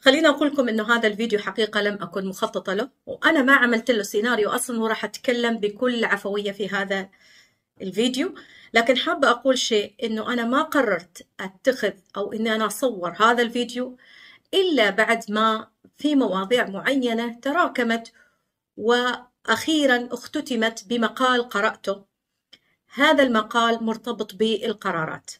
خلينا أقول لكم إنه هذا الفيديو حقيقة لم أكن مخططة له وأنا ما عملت له سيناريو أصلا وراح أتكلم بكل عفوية في هذا الفيديو لكن حابة أقول شيء إنه أنا ما قررت أتخذ أو إني أنا أصور هذا الفيديو إلا بعد ما في مواضيع معينة تراكمت وأخيرا اختتمت بمقال قرأته هذا المقال مرتبط بالقرارات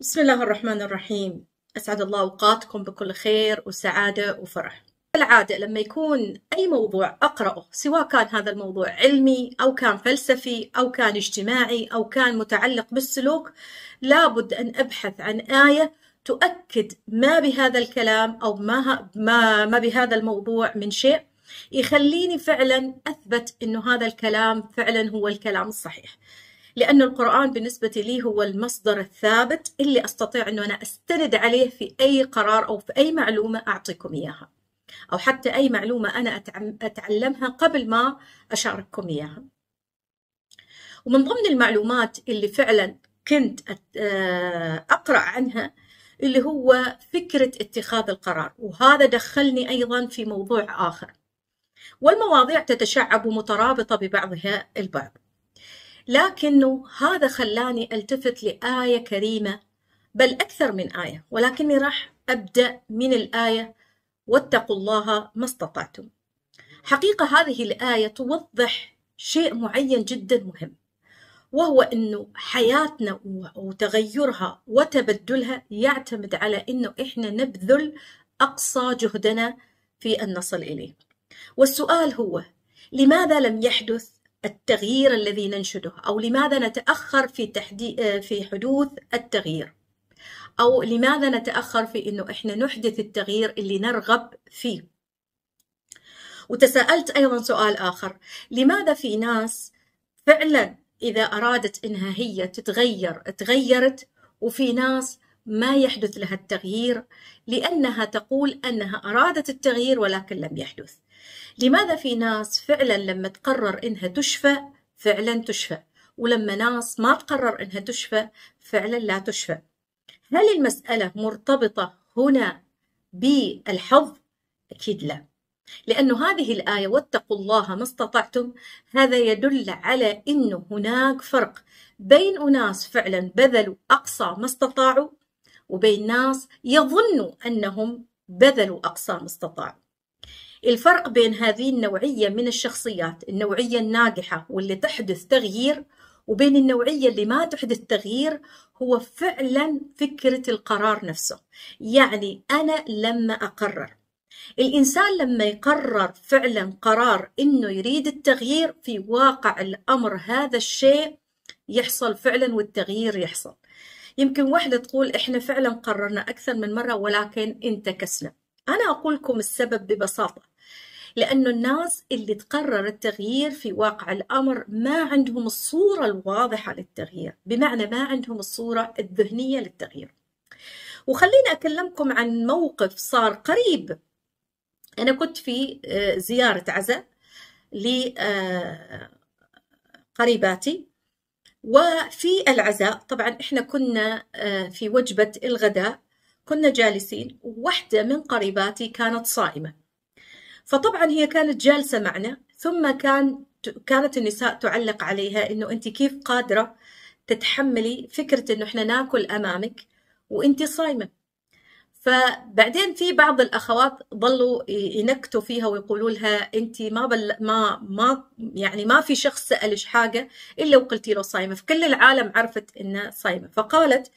بسم الله الرحمن الرحيم أسعد الله أوقاتكم بكل خير وسعادة وفرح العادة لما يكون أي موضوع أقرأه سواء كان هذا الموضوع علمي أو كان فلسفي أو كان اجتماعي أو كان متعلق بالسلوك لابد أن أبحث عن آية تؤكد ما بهذا الكلام أو ما, ما, ما بهذا الموضوع من شيء يخليني فعلا أثبت أنه هذا الكلام فعلا هو الكلام الصحيح لأن القرآن بالنسبة لي هو المصدر الثابت اللي أستطيع أنه أنا أستند عليه في أي قرار أو في أي معلومة أعطيكم إياها أو حتى أي معلومة أنا أتعلمها قبل ما أشارككم إياها ومن ضمن المعلومات اللي فعلا كنت آه، أقرأ عنها اللي هو فكرة اتخاذ القرار وهذا دخلني أيضا في موضوع آخر والمواضيع تتشعب ومترابطة ببعضها البعض لكنه هذا خلاني التفت لآية كريمة بل أكثر من آية ولكني راح أبدأ من الآية واتقوا الله ما استطعتم حقيقة هذه الآية توضح شيء معين جدا مهم وهو أنه حياتنا وتغيرها وتبدلها يعتمد على أنه إحنا نبذل أقصى جهدنا في أن نصل إليه والسؤال هو لماذا لم يحدث التغيير الذي ننشده او لماذا نتاخر في تحدي... في حدوث التغيير او لماذا نتاخر في انه احنا نحدث التغيير اللي نرغب فيه وتساءلت ايضا سؤال اخر لماذا في ناس فعلا اذا ارادت انها هي تتغير تغيرت وفي ناس ما يحدث لها التغيير لأنها تقول أنها أرادت التغيير ولكن لم يحدث لماذا في ناس فعلا لما تقرر إنها تشفى فعلا تشفى ولما ناس ما تقرر إنها تشفى فعلا لا تشفى هل المسألة مرتبطة هنا بالحظ؟ أكيد لا لأنه هذه الآية واتقوا الله ما استطعتم هذا يدل على أنه هناك فرق بين أناس فعلا بذلوا أقصى ما استطاعوا وبين ناس يظنوا أنهم بذلوا أقصى ما استطاعوا الفرق بين هذه النوعية من الشخصيات النوعية الناجحة واللي تحدث تغيير وبين النوعية اللي ما تحدث تغيير هو فعلا فكرة القرار نفسه يعني أنا لما أقرر الإنسان لما يقرر فعلا قرار إنه يريد التغيير في واقع الأمر هذا الشيء يحصل فعلا والتغيير يحصل يمكن واحدة تقول إحنا فعلا قررنا أكثر من مرة ولكن انتكسنا أنا أقول لكم السبب ببساطة لأنه الناس اللي تقرر التغيير في واقع الأمر ما عندهم الصورة الواضحة للتغيير بمعنى ما عندهم الصورة الذهنية للتغيير وخليني أكلمكم عن موقف صار قريب أنا كنت في آه، زيارة عزاء لقريباتي آه، وفي العزاء طبعا احنا كنا آه، في وجبة الغداء كنا جالسين وحده من قريباتي كانت صائمة فطبعا هي كانت جالسة معنا ثم كان كانت النساء تعلق عليها انه انت كيف قادرة تتحملي فكرة انه احنا ناكل امامك وانت صايمة فبعدين في بعض الاخوات ظلوا ينكتوا فيها ويقولوا لها انت ما بل ما ما يعني ما في شخص سالش حاجه الا وقلتي له صايمه فكل العالم عرفت انها صايمه فقالت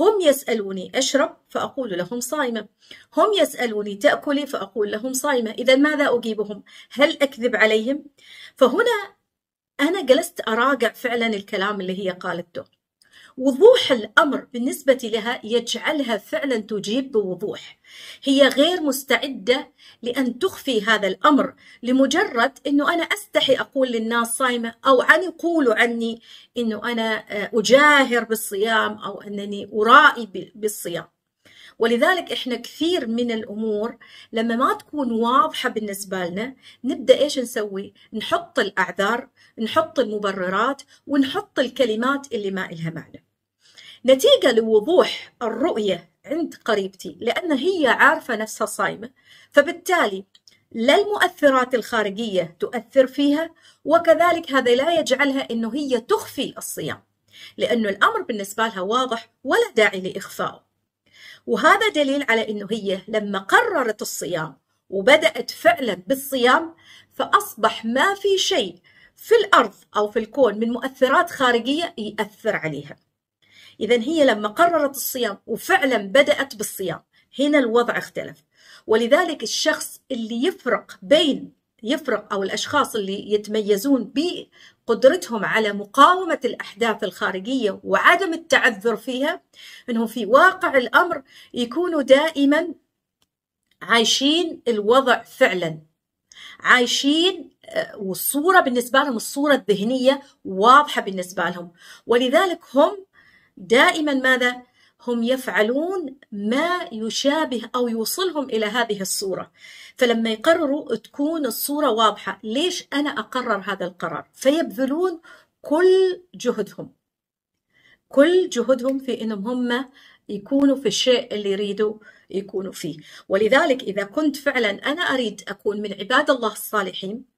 هم يسالوني اشرب فاقول لهم صايمه هم يسالوني تاكلي فاقول لهم صايمه اذا ماذا اجيبهم هل اكذب عليهم فهنا انا جلست اراجع فعلا الكلام اللي هي قالته وضوح الأمر بالنسبة لها يجعلها فعلا تجيب بوضوح هي غير مستعدة لأن تخفي هذا الأمر لمجرد أنه أنا أستحي أقول للناس صايمة أو عن يقولوا عني أنه أنا آه، أجاهر بالصيام أو أنني أرائي بالصيام ولذلك احنا كثير من الامور لما ما تكون واضحه بالنسبه لنا نبدا ايش نسوي؟ نحط الاعذار، نحط المبررات، ونحط الكلمات اللي ما إلها معنى. نتيجة لوضوح الرؤية عند قريبتي لأن هي عارفة نفسها صايمة فبالتالي لا المؤثرات الخارجية تؤثر فيها وكذلك هذا لا يجعلها أنه هي تخفي الصيام لأنه الأمر بالنسبة لها واضح ولا داعي لإخفائه وهذا دليل على أنه هي لما قررت الصيام وبدأت فعلا بالصيام فأصبح ما في شيء في الأرض أو في الكون من مؤثرات خارجية يأثر عليها إذا هي لما قررت الصيام وفعلا بدأت بالصيام هنا الوضع اختلف ولذلك الشخص اللي يفرق بين يفرق أو الأشخاص اللي يتميزون بقدرتهم على مقاومة الأحداث الخارجية وعدم التعذر فيها أنهم في واقع الأمر يكونوا دائما عايشين الوضع فعلا عايشين آه، والصورة بالنسبة لهم الصورة الذهنية واضحة بالنسبة لهم ولذلك هم دائما ماذا هم يفعلون ما يشابه او يوصلهم الى هذه الصوره فلما يقرروا تكون الصوره واضحه ليش انا اقرر هذا القرار فيبذلون كل جهدهم كل جهدهم في انهم هم يكونوا في الشيء اللي يريدوا يكونوا فيه ولذلك اذا كنت فعلا انا اريد اكون من عباد الله الصالحين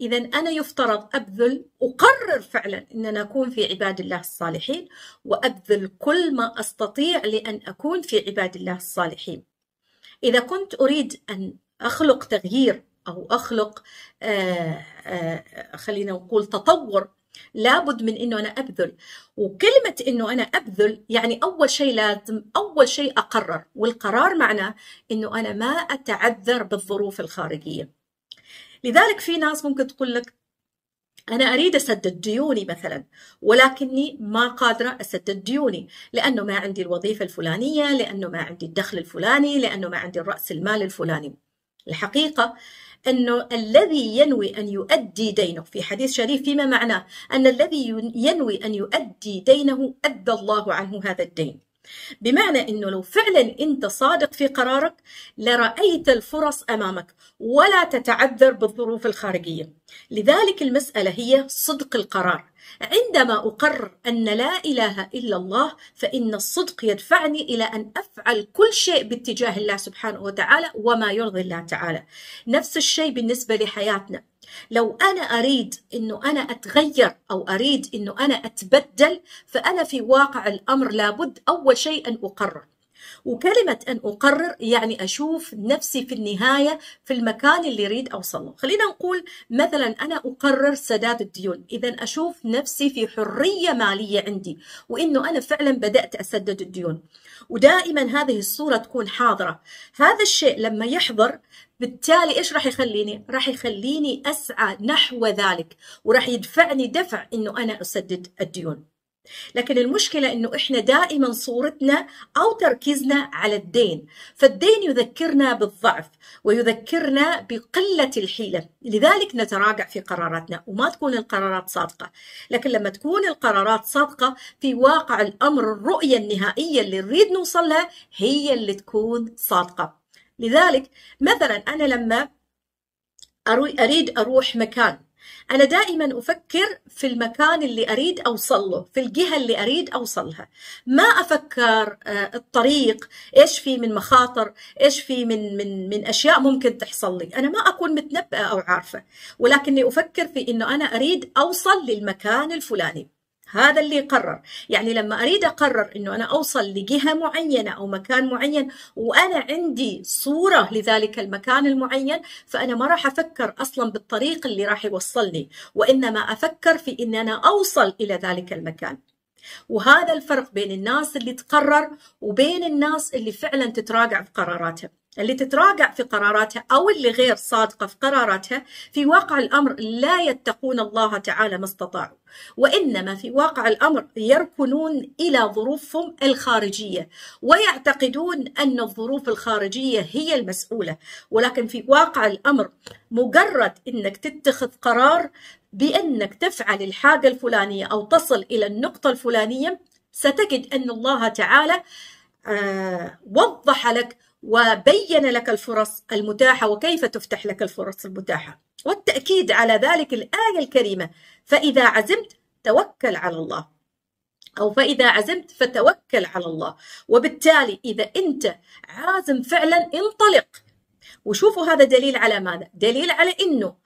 إذا أنا يفترض أبذل أقرر فعلا أن أنا أكون في عباد الله الصالحين وأبذل كل ما أستطيع لأن أكون في عباد الله الصالحين إذا كنت أريد أن أخلق تغيير أو أخلق آآ آه، آآ آه، خلينا نقول تطور لابد من انه انا ابذل وكلمه انه انا ابذل يعني اول شيء لازم اول شيء اقرر والقرار معناه انه انا ما اتعذر بالظروف الخارجيه لذلك في ناس ممكن تقول لك أنا أريد أسدد ديوني مثلا ولكني ما قادرة أسدد ديوني لأنه ما عندي الوظيفة الفلانية لأنه ما عندي الدخل الفلاني لأنه ما عندي الرأس المال الفلاني الحقيقة أنه الذي ينوي أن يؤدي دينه في حديث شريف فيما معناه أن الذي ينوي أن يؤدي دينه أدى الله عنه هذا الدين بمعنى انه لو فعلا انت صادق في قرارك لرايت الفرص امامك ولا تتعذر بالظروف الخارجيه لذلك المساله هي صدق القرار عندما اقرر ان لا اله الا الله فان الصدق يدفعني الى ان افعل كل شيء باتجاه الله سبحانه وتعالى وما يرضي الله تعالى نفس الشيء بالنسبه لحياتنا لو أنا أريد أنه أنا أتغير أو أريد أنه أنا أتبدل فأنا في واقع الأمر لابد أول شيء أن أقرر وكلمة أن أقرر يعني أشوف نفسي في النهاية في المكان اللي أريد أوصل له خلينا نقول مثلا أنا أقرر سداد الديون إذا أشوف نفسي في حرية مالية عندي وإنه أنا فعلا بدأت أسدد الديون ودائما هذه الصورة تكون حاضرة هذا الشيء لما يحضر بالتالي ايش راح يخليني؟ راح يخليني اسعى نحو ذلك وراح يدفعني دفع انه انا اسدد الديون. لكن المشكلة انه احنا دائما صورتنا او تركيزنا على الدين، فالدين يذكرنا بالضعف ويذكرنا بقلة الحيلة، لذلك نتراجع في قراراتنا وما تكون القرارات صادقة، لكن لما تكون القرارات صادقة في واقع الامر الرؤية النهائية اللي نريد نوصل لها هي اللي تكون صادقة. لذلك مثلا أنا لما أريد أروح مكان أنا دائما أفكر في المكان اللي أريد أوصل له في الجهة اللي أريد أوصلها ما أفكر آه، الطريق إيش في من مخاطر إيش في من, من, من أشياء ممكن تحصل لي أنا ما أكون متنبأة أو عارفة ولكني أفكر في أنه أنا أريد أوصل للمكان الفلاني هذا اللي يقرر يعني لما أريد أقرر أنه أنا أوصل لجهة معينة أو مكان معين وأنا عندي صورة لذلك المكان المعين فأنا ما راح أفكر أصلا بالطريق اللي راح يوصلني وإنما أفكر في أن أنا أوصل إلى ذلك المكان وهذا الفرق بين الناس اللي تقرر وبين الناس اللي فعلا تتراجع في قراراتها اللي تتراجع في قراراتها أو اللي غير صادقة في قراراتها في واقع الأمر لا يتقون الله تعالى ما استطاعوا وإنما في واقع الأمر يركنون إلى ظروفهم الخارجية ويعتقدون أن الظروف الخارجية هي المسؤولة ولكن في واقع الأمر مجرد أنك تتخذ قرار بأنك تفعل الحاجة الفلانية أو تصل إلى النقطة الفلانية ستجد أن الله تعالى آه، وضح لك وبين لك الفرص المتاحة وكيف تفتح لك الفرص المتاحة والتأكيد على ذلك الآية الكريمة فإذا عزمت توكل على الله أو فإذا عزمت فتوكل على الله وبالتالي إذا أنت عازم فعلا انطلق وشوفوا هذا دليل على ماذا؟ دليل على أنه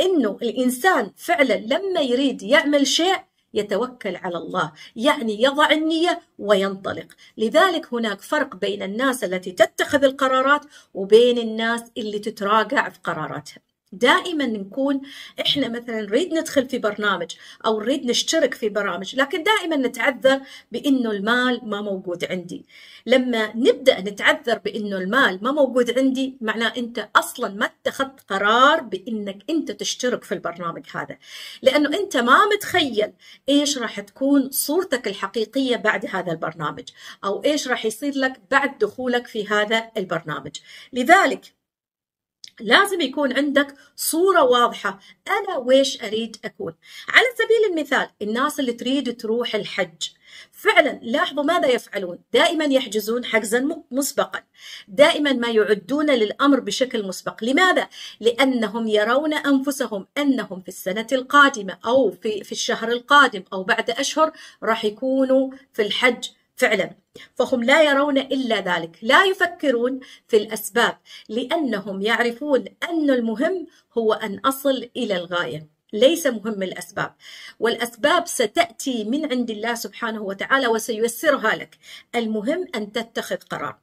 أنه الإنسان فعلا لما يريد يعمل شيء يتوكل على الله يعني يضع النية وينطلق لذلك هناك فرق بين الناس التي تتخذ القرارات وبين الناس اللي تتراجع في قراراتها دائما نكون احنا مثلا نريد ندخل في برنامج او نريد نشترك في برامج لكن دائما نتعذر بانه المال ما موجود عندي لما نبدا نتعذر بانه المال ما موجود عندي معناه انت اصلا ما اتخذت قرار بانك انت تشترك في البرنامج هذا لانه انت ما متخيل ايش راح تكون صورتك الحقيقيه بعد هذا البرنامج او ايش راح يصير لك بعد دخولك في هذا البرنامج لذلك لازم يكون عندك صورة واضحة أنا ويش أريد أكون على سبيل المثال الناس اللي تريد تروح الحج فعلا لاحظوا ماذا يفعلون دائما يحجزون حجزا مسبقا دائما ما يعدون للأمر بشكل مسبق لماذا؟ لأنهم يرون أنفسهم أنهم في السنة القادمة أو في, الشهر القادم أو بعد أشهر راح يكونوا في الحج فعلا فهم لا يرون الا ذلك لا يفكرون في الاسباب لانهم يعرفون ان المهم هو ان اصل الى الغايه ليس مهم الاسباب والاسباب ستاتي من عند الله سبحانه وتعالى وسييسرها لك المهم ان تتخذ قرار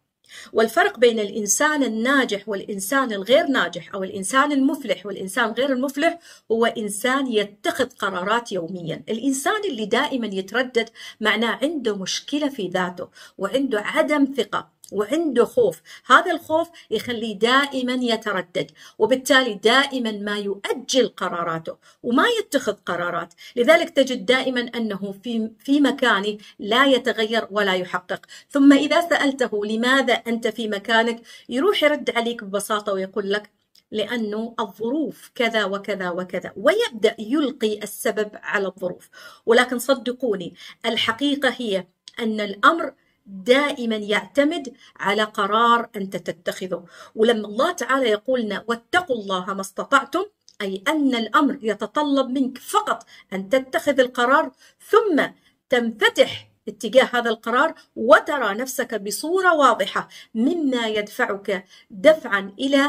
والفرق بين الإنسان الناجح والإنسان الغير ناجح أو الإنسان المفلح والإنسان غير المفلح هو إنسان يتخذ قرارات يوميا الإنسان اللي دائما يتردد معناه عنده مشكلة في ذاته وعنده عدم ثقة وعنده خوف هذا الخوف يخليه دائما يتردد وبالتالي دائما ما يؤجل قراراته وما يتخذ قرارات لذلك تجد دائما أنه في, في مكانه لا يتغير ولا يحقق ثم إذا سألته لماذا أنت في مكانك يروح يرد عليك ببساطة ويقول لك لأنه الظروف كذا وكذا وكذا ويبدأ يلقي السبب على الظروف ولكن صدقوني الحقيقة هي أن الأمر دائما يعتمد على قرار أنت تتخذه ولما الله تعالى يقولنا واتقوا الله ما استطعتم أي أن الأمر يتطلب منك فقط أن تتخذ القرار ثم تنفتح اتجاه هذا القرار وترى نفسك بصورة واضحة مما يدفعك دفعا إلى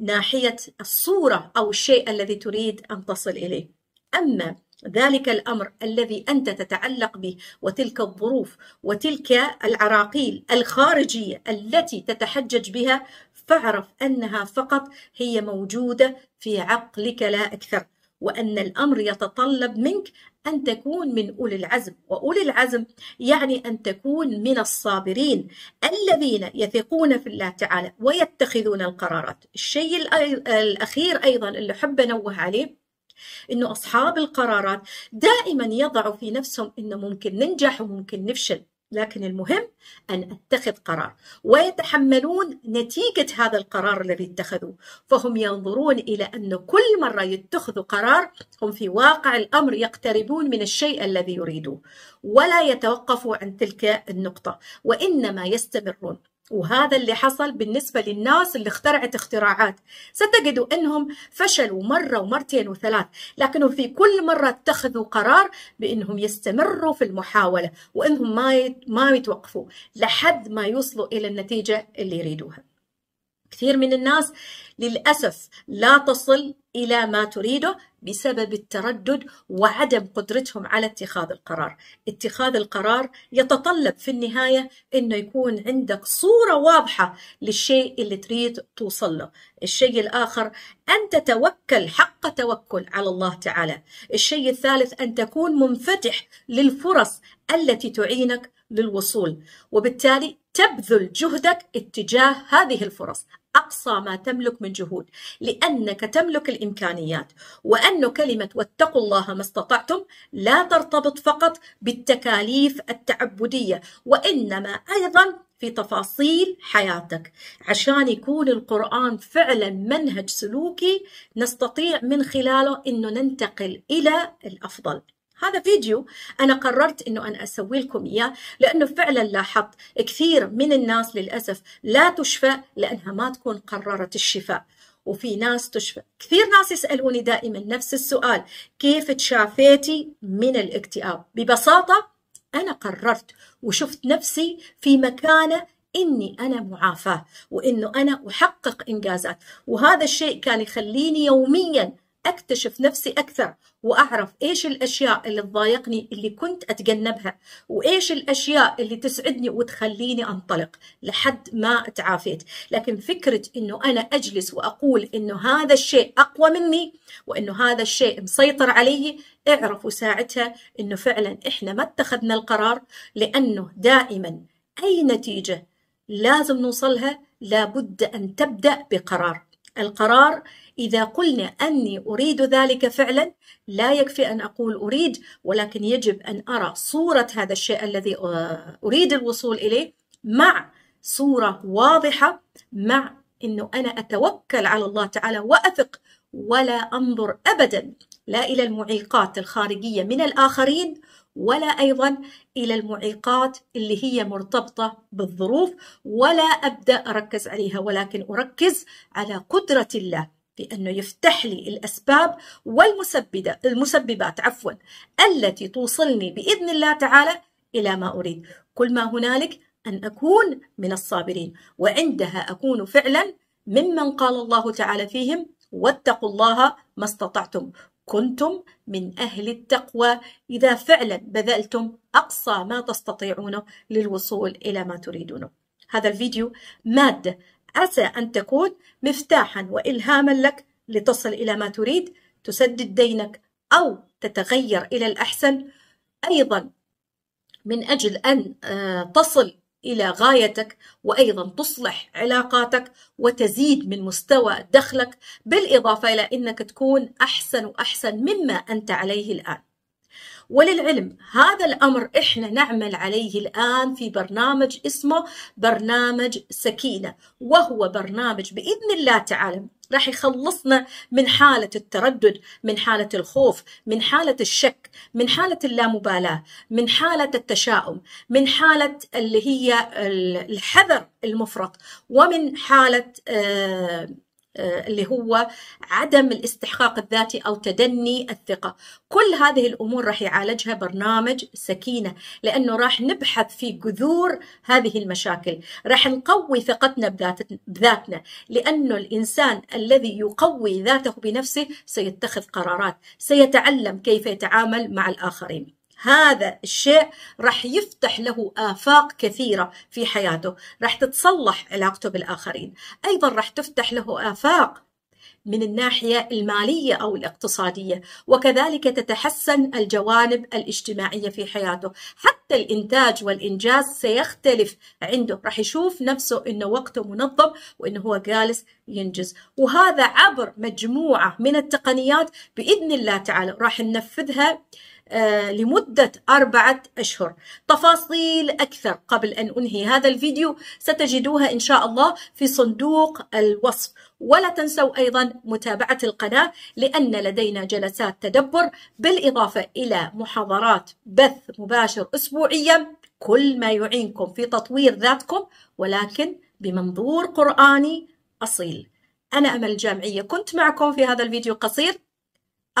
ناحية الصورة أو الشيء الذي تريد أن تصل إليه أما ذلك الامر الذي انت تتعلق به وتلك الظروف وتلك العراقيل الخارجيه التي تتحجج بها فاعرف انها فقط هي موجوده في عقلك لا اكثر وان الامر يتطلب منك ان تكون من اولي العزم واولي العزم يعني ان تكون من الصابرين الذين يثقون في الله تعالى ويتخذون القرارات الشيء الاخير ايضا اللي احب انوه عليه انه اصحاب القرارات دائما يضعوا في نفسهم انه ممكن ننجح وممكن نفشل لكن المهم أن أتخذ قرار ويتحملون نتيجة هذا القرار الذي اتخذوه فهم ينظرون إلى أن كل مرة يتخذوا قرار هم في واقع الأمر يقتربون من الشيء الذي يريدوه ولا يتوقفوا عن تلك النقطة وإنما يستمرون وهذا اللي حصل بالنسبة للناس اللي اخترعت اختراعات ستجدوا أنهم فشلوا مرة ومرتين وثلاث لكنهم في كل مرة اتخذوا قرار بأنهم يستمروا في المحاولة وأنهم ما ما يتوقفوا لحد ما يوصلوا إلى النتيجة اللي يريدوها كثير من الناس للأسف لا تصل إلى ما تريده بسبب التردد وعدم قدرتهم على اتخاذ القرار اتخاذ القرار يتطلب في النهاية انه يكون عندك صورة واضحة للشيء اللي تريد توصل له الشيء الآخر أن تتوكل حق توكل على الله تعالى الشيء الثالث أن تكون منفتح للفرص التي تعينك للوصول وبالتالي تبذل جهدك اتجاه هذه الفرص أقصى ما تملك من جهود لأنك تملك الإمكانيات وأن كلمة واتقوا الله ما استطعتم لا ترتبط فقط بالتكاليف التعبدية وإنما أيضا في تفاصيل حياتك عشان يكون القرآن فعلا منهج سلوكي نستطيع من خلاله أنه ننتقل إلى الأفضل هذا فيديو أنا قررت أنه أنا أسوي لكم إياه لأنه فعلا لاحظت كثير من الناس للأسف لا تشفى لأنها ما تكون قررت الشفاء وفي ناس تشفى كثير ناس يسألوني دائما نفس السؤال كيف تشافيتي من الاكتئاب ببساطة أنا قررت وشفت نفسي في مكانة إني أنا معافاة وإنه أنا أحقق إنجازات وهذا الشيء كان يخليني يومياً اكتشف نفسي اكثر واعرف ايش الاشياء اللي تضايقني اللي كنت اتجنبها وايش الاشياء اللي تسعدني وتخليني انطلق لحد ما تعافيت لكن فكره انه انا اجلس واقول انه هذا الشيء اقوى مني وانه هذا الشيء مسيطر عليه اعرفوا ساعتها انه فعلا احنا ما اتخذنا القرار لانه دائما اي نتيجه لازم نوصلها لابد ان تبدا بقرار القرار إذا قلنا أني أريد ذلك فعلا لا يكفي أن أقول أريد ولكن يجب أن أرى صورة هذا الشيء الذي آه، أريد الوصول إليه مع صورة واضحة مع أنه أنا أتوكل على الله تعالى وأثق ولا أنظر أبدا لا إلى المعيقات الخارجية من الآخرين ولا أيضا إلى المعيقات اللي هي مرتبطة بالظروف ولا أبدأ أركز عليها ولكن أركز على قدرة الله بأنه يفتح لي الأسباب والمسبدة المسببات عفوا التي توصلني بإذن الله تعالى إلى ما أريد كل ما هنالك أن أكون من الصابرين وعندها أكون فعلا ممن قال الله تعالى فيهم واتقوا الله ما استطعتم كنتم من أهل التقوى إذا فعلا بذلتم أقصى ما تستطيعونه للوصول إلى ما تريدونه هذا الفيديو مادة عسى أن تكون مفتاحا وإلهاما لك لتصل إلى ما تريد تسدد دينك أو تتغير إلى الأحسن أيضا من أجل أن آه، تصل إلى غايتك وأيضا تصلح علاقاتك وتزيد من مستوى دخلك بالإضافة إلى أنك تكون أحسن وأحسن مما أنت عليه الآن وللعلم هذا الأمر إحنا نعمل عليه الآن في برنامج اسمه برنامج سكينة وهو برنامج بإذن الله تعالى راح يخلصنا من حالة التردد من حالة الخوف من حالة الشك من حالة اللامبالاة من حالة التشاؤم من حالة اللي هي الحذر المفرط ومن حالة آه آه، اللي هو عدم الاستحقاق الذاتي او تدني الثقه، كل هذه الامور راح يعالجها برنامج سكينه، لانه راح نبحث في جذور هذه المشاكل، راح نقوي ثقتنا بذاتنا، لانه الانسان الذي يقوي ذاته بنفسه سيتخذ قرارات، سيتعلم كيف يتعامل مع الاخرين. هذا الشيء راح يفتح له آفاق كثيرة في حياته راح تتصلح علاقته بالآخرين أيضا راح تفتح له آفاق من الناحية المالية أو الاقتصادية وكذلك تتحسن الجوانب الاجتماعية في حياته حتى الإنتاج والإنجاز سيختلف عنده راح يشوف نفسه أنه وقته منظم وأنه هو جالس ينجز وهذا عبر مجموعة من التقنيات بإذن الله تعالى راح ننفذها آه، لمدة أربعة أشهر تفاصيل أكثر قبل أن أنهي هذا الفيديو ستجدوها إن شاء الله في صندوق الوصف ولا تنسوا أيضا متابعة القناة لأن لدينا جلسات تدبر بالإضافة إلى محاضرات بث مباشر أسبوعيا كل ما يعينكم في تطوير ذاتكم ولكن بمنظور قرآني أصيل أنا أمل الجامعية كنت معكم في هذا الفيديو القصير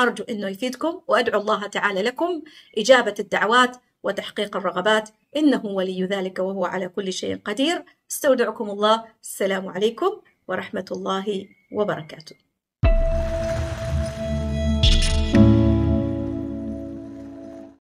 أرجو أنه يفيدكم وأدعو الله تعالى لكم إجابة الدعوات وتحقيق الرغبات إنه ولي ذلك وهو على كل شيء قدير استودعكم الله السلام عليكم ورحمة الله وبركاته